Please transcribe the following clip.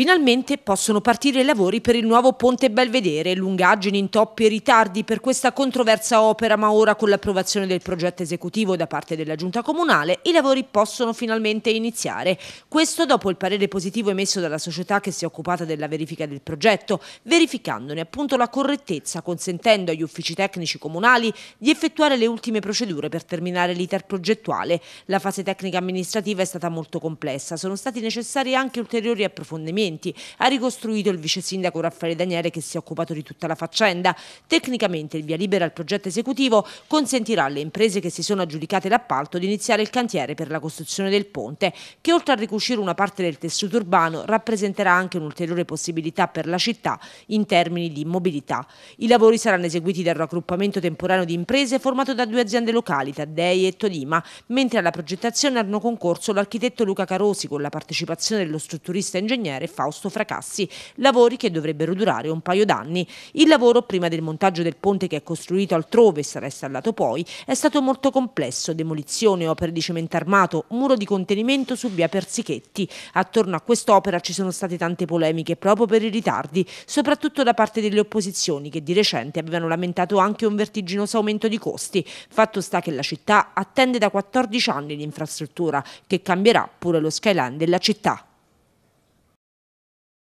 Finalmente possono partire i lavori per il nuovo Ponte Belvedere, lungaggini, intoppi e ritardi per questa controversa opera, ma ora con l'approvazione del progetto esecutivo da parte della Giunta Comunale i lavori possono finalmente iniziare. Questo dopo il parere positivo emesso dalla società che si è occupata della verifica del progetto, verificandone appunto la correttezza, consentendo agli uffici tecnici comunali di effettuare le ultime procedure per terminare l'iter progettuale. La fase tecnica amministrativa è stata molto complessa, sono stati necessari anche ulteriori approfondimenti pavimenti, ha ricostruito il vice sindaco Raffaele Daniele che si è occupato di tutta la faccenda. Tecnicamente il via libera al progetto esecutivo consentirà alle imprese che si sono aggiudicate l'appalto di iniziare il cantiere per la costruzione del ponte, che oltre a ricucire una parte del tessuto urbano rappresenterà anche un'ulteriore possibilità per la città in termini di mobilità. I lavori saranno eseguiti dal raggruppamento temporaneo di imprese formato da due aziende locali, Taddei e Tolima, mentre alla progettazione hanno concorso l'architetto Luca Carosi con la partecipazione dello strutturista ingegnere Fausto Fracassi, lavori che dovrebbero durare un paio d'anni. Il lavoro prima del montaggio del ponte che è costruito altrove e sarà installato poi è stato molto complesso, demolizione, opere di cemento armato, muro di contenimento su via Persichetti. Attorno a quest'opera ci sono state tante polemiche proprio per i ritardi, soprattutto da parte delle opposizioni che di recente avevano lamentato anche un vertiginoso aumento di costi. Fatto sta che la città attende da 14 anni l'infrastruttura che cambierà pure lo skyline della città.